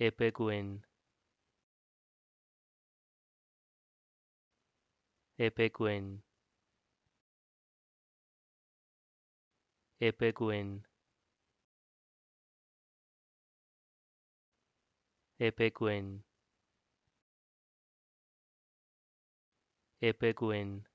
A penguin. A penguin. A penguin. A penguin.